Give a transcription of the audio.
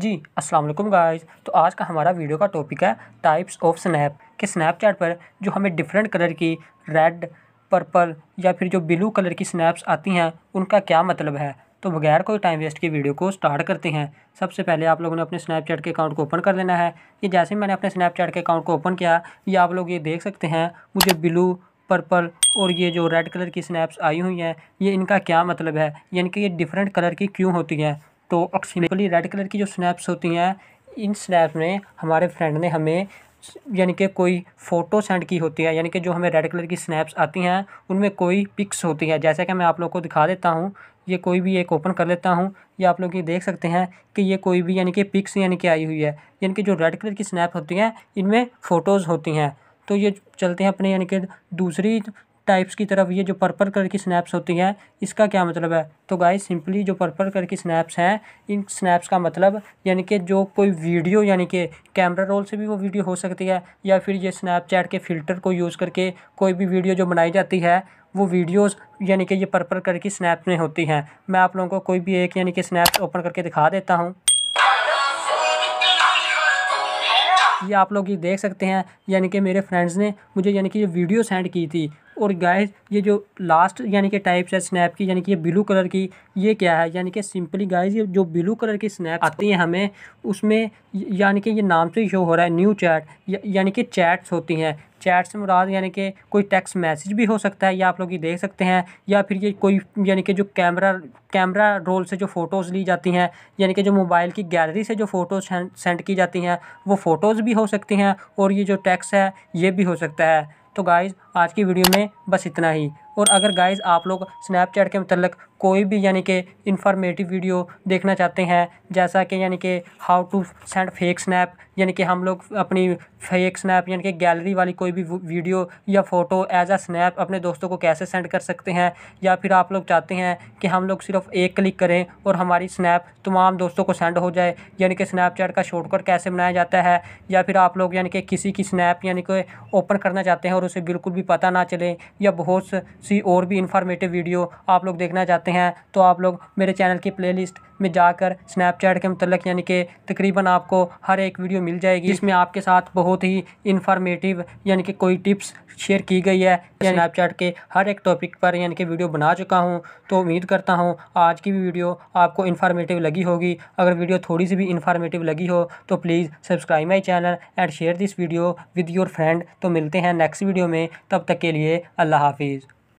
जी अस्सलाम वालेकुम गाइस तो आज का हमारा वीडियो का टॉपिक है टाइप्स ऑफ स्नैप कि स्नैपचैट पर जो हमें डिफरेंट कलर की रेड पर्पल या फिर जो ब्लू कलर की स्नैप्स आती हैं उनका क्या मतलब है तो बगैर कोई टाइम वेस्ट के वीडियो को स्टार्ट करते हैं सबसे पहले आप लोगों ने अपने स्नैपचैट के अकाउंट को ओपन कर लेना है ये जैसे मैंने अपने स्नैपचैट के अकाउंट को ओपन किया ये आप लोग ये देख सकते हैं मुझे ब्लू पर्पल और ये जो रेड कलर की स्नैप्स आई हुई हैं ये इनका क्या मतलब है यानी कि ये डिफरेंट कलर की क्यों होती हैं तो ऑक्सीबली रेड कलर की जो स्नैप्स होती हैं इन स्नैप में हमारे फ्रेंड ने हमें यानी कि कोई फ़ोटो सेंड की होती है यानी कि जो हमें रेड कलर की स्नैप्स आती हैं उनमें कोई पिक्स होती है जैसा कि मैं आप लोग को दिखा देता हूँ ये कोई भी एक ओपन कर लेता हूँ ये आप लोग ये देख सकते हैं कि ये कोई भी यानी कि पिक्स यानी कि आई हुई है यानी कि जो रेड कलर की स्नैप होती हैं इनमें फ़ोटोज़ होती हैं तो ये चलते हैं अपने यानी कि दूसरी टाइप्स की तरफ ये जो पर्पल कलर की स्नैप्स होती हैं इसका क्या मतलब है तो गाइस सिंपली जो पर्पल कलर की स्नैप्स हैं इन स्नैप्स का मतलब यानी कि जो कोई वीडियो यानी कि कैमरा रोल से भी वो वीडियो हो सकती है या फिर ये स्नैपचैट के फ़िल्टर को यूज़ करके कोई भी वीडियो जो बनाई जाती है वो वीडियोस यानी कि ये पर्पल कलर की स्नैप में होती हैं मैं आप लोगों को कोई भी एक यानी कि स्नैप ओपन करके दिखा देता हूँ ये आप लोग ये देख सकते हैं यानी कि मेरे फ्रेंड्स ने मुझे यानी कि ये वीडियो सेंड की थी और गाइस ये जो लास्ट यानी कि टाइप्स है स्नैप की यानी कि ये ब्लू कलर की ये क्या है यानी कि सिंपली गाइस ये जो ब्लू कलर की स्नैप आती हैं हमें उसमें यानी कि ये नाम से ही शो हो रहा है न्यू चैट यानी कि चैट्स होती हैं चैट से मुराद यानी कि कोई टेक्स्ट मैसेज भी हो सकता है या आप लोग ये देख सकते हैं या फिर ये कोई यानी कि जो कैमरा कैमरा रोल से जो फ़ोटोज़ ली जाती हैं यानी कि जो मोबाइल की गैलरी से जो फ़ोटोज़ सेंड की जाती हैं वो फ़ोटोज़ भी हो सकती हैं और ये जो टैक्स है ये भी हो सकता है तो गाइज़ आज की वीडियो में बस इतना ही और अगर गाइज़ आप लोग स्नैपचैट के मतलब कोई भी यानी कि इन्फॉर्मेटिव वीडियो देखना चाहते हैं जैसा कि यानी कि how to send fake snap यानी कि हम लोग अपनी फेक स्नैप यानी कि गैलरी वाली कोई भी वीडियो या फ़ोटो एज अ स्नैप अपने दोस्तों को कैसे सेंड कर सकते हैं या फिर आप लोग चाहते हैं कि हम लोग सिर्फ एक क्लिक करें और हमारी स्नैप तमाम दोस्तों को सेंड हो जाए यानी कि स्नैपचैट का शॉर्टकट कैसे बनाया जाता है या फिर आप लोग यानी कि किसी की स्नैप यानी कि ओपन करना चाहते हैं और उसे बिल्कुल भी पता ना चले या बहुत सी और भी इन्फॉर्मेटिव वीडियो आप लोग देखना चाहते हैं करते हैं तो आप लोग मेरे चैनल की प्लेलिस्ट में जाकर स्नैपचैट के मतलब यानी कि तकरीबन आपको हर एक वीडियो मिल जाएगी इसमें आपके साथ बहुत ही इन्फॉर्मेटिव यानी कि कोई टिप्स शेयर की गई है स्नैपचैट के हर एक टॉपिक पर यानी कि वीडियो बना चुका हूँ तो उम्मीद करता हूँ आज की भी वीडियो आपको इन्फॉर्मेटिव लगी होगी अगर वीडियो थोड़ी सी भी इन्फॉर्मेटिव लगी हो तो please subscribe my channel and share this video with your friend तो मिलते हैं नेक्स्ट वीडियो में तब तक के लिए अल्लाह हाफिज़